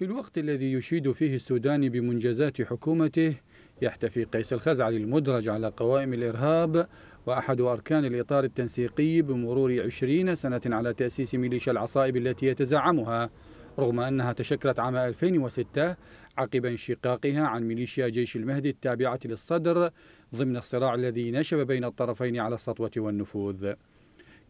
في الوقت الذي يشيد فيه السودان بمنجزات حكومته يحتفي قيس الخزعلي المدرج على قوائم الإرهاب وأحد أركان الإطار التنسيقي بمرور عشرين سنة على تأسيس ميليشيا العصائب التي يتزعمها رغم أنها تشكلت عام 2006 عقب انشقاقها عن ميليشيا جيش المهدي التابعة للصدر ضمن الصراع الذي نشب بين الطرفين على السطوة والنفوذ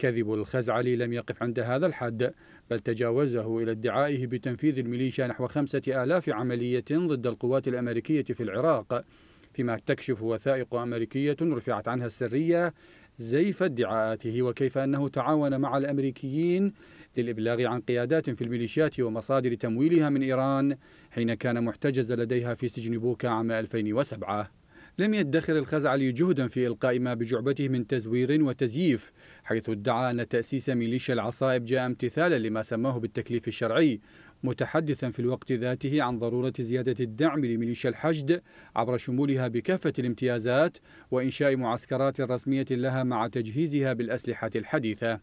كذب الخزعلي لم يقف عند هذا الحد بل تجاوزه إلى ادعائه بتنفيذ الميليشيا نحو خمسة آلاف عملية ضد القوات الأمريكية في العراق فيما تكشف وثائق أمريكية رفعت عنها السرية زيف ادعاءاته وكيف أنه تعاون مع الأمريكيين للإبلاغ عن قيادات في الميليشيات ومصادر تمويلها من إيران حين كان محتجز لديها في سجن بوكا عام 2007 لم يدخر الخزعلي جهدا في إلقاء ما بجعبته من تزوير وتزييف حيث ادعى أن تأسيس ميليشيا العصائب جاء امتثالا لما سماه بالتكليف الشرعي متحدثا في الوقت ذاته عن ضرورة زيادة الدعم لميليشيا الحشد عبر شمولها بكافة الامتيازات وإنشاء معسكرات رسمية لها مع تجهيزها بالأسلحة الحديثة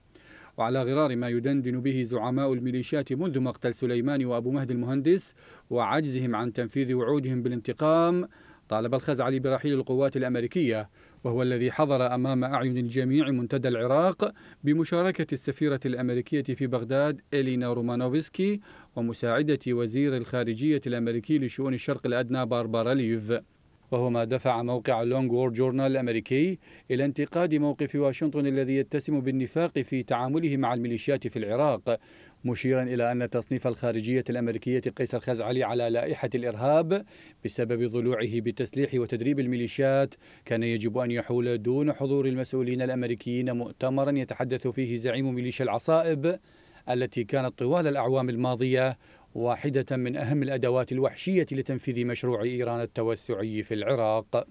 وعلى غرار ما يدندن به زعماء الميليشيات منذ مقتل سليمان وأبو مهدي المهندس وعجزهم عن تنفيذ وعودهم بالانتقام طالب الخزعلي برحيل القوات الأمريكية وهو الذي حضر أمام أعين الجميع منتدى العراق بمشاركة السفيرة الأمريكية في بغداد إلينا رومانوفسكي ومساعدة وزير الخارجية الأمريكي لشؤون الشرق الأدنى باربارا ليف وهو ما دفع موقع لونغ وور جورنال الأمريكي إلى انتقاد موقف واشنطن الذي يتسم بالنفاق في تعامله مع الميليشيات في العراق مشيرا إلى أن تصنيف الخارجية الأمريكية قيس الخزعلي على لائحة الإرهاب بسبب ضلوعه بتسليح وتدريب الميليشيات كان يجب أن يحول دون حضور المسؤولين الأمريكيين مؤتمرا يتحدث فيه زعيم ميليشيا العصائب التي كانت طوال الأعوام الماضية واحدة من أهم الأدوات الوحشية لتنفيذ مشروع إيران التوسعي في العراق